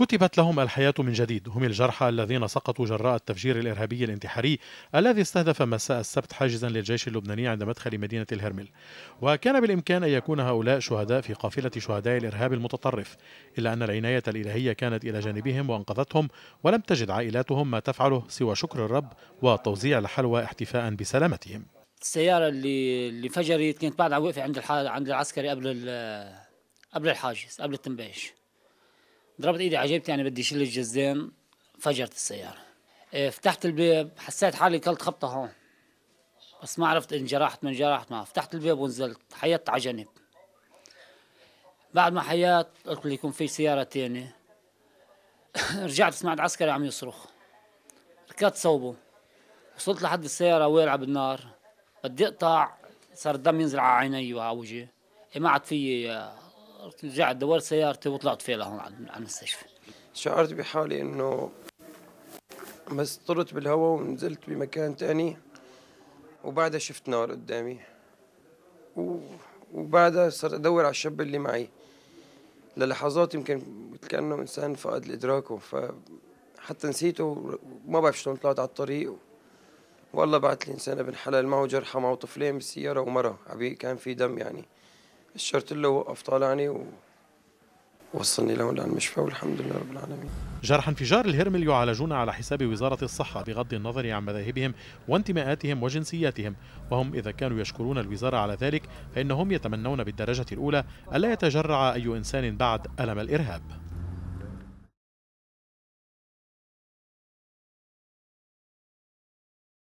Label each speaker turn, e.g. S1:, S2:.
S1: كتبت لهم الحياة من جديد هم الجرحى الذين سقطوا جراء التفجير الإرهابي الانتحاري الذي استهدف مساء السبت حاجزا للجيش اللبناني عند مدخل مدينة الهرمل وكان بالإمكان أن يكون هؤلاء شهداء في قافلة شهداء الإرهاب المتطرف إلا أن العناية الإلهية كانت إلى جانبهم وأنقذتهم ولم تجد عائلاتهم ما تفعله سوى شكر الرب وتوزيع الحلوى احتفاء بسلامتهم
S2: السيارة اللي اللي فجرت كانت بعدها واقفة عند عند العسكري قبل قبل الحاجز قبل التنبيش ضربت ايدي عجبت يعني بدي اشيل الجزين فجرت السياره إيه، فتحت الباب حسيت حالي كلت خبطه هون بس ما عرفت ان جرحت من جرحت ما فتحت الباب ونزلت حيطت على جنب بعد ما حيات قلت لي يكون في سياره تانية رجعت سمعت عسكري عم يصرخ ركضت صوبه وصلت لحد السياره والعه بالنار بدي اقطع صار الدم ينزل على عيني وعلى وجهي إيه، ما عاد في آه، رجعت دورت سيارتي وطلعت فيها لهون على المستشفى
S3: شعرت بحالي انه
S2: بس طرت بالهواء ونزلت
S3: بمكان تاني وبعدها شفت نار قدامي وبعدها صرت ادور على الشاب اللي معي للحظات يمكن كانه انسان فقد ف حتى نسيته وما بعرف شلون طلعت على الطريق والله بعت لي انسان ابن حلال معه جرحى معه طفلين بالسياره ومره كان في دم يعني الشرط اللي وقف طالعني و... وصلني لهون للمشفى والحمد لله رب العالمين
S1: جرح انفجار الهرمل يعالجون على حساب وزارة الصحة بغض النظر عن مذاهبهم وانتماءاتهم وجنسياتهم وهم إذا كانوا يشكرون الوزارة على ذلك فإنهم يتمنون بالدرجة الأولى ألا يتجرع أي إنسان بعد ألم الإرهاب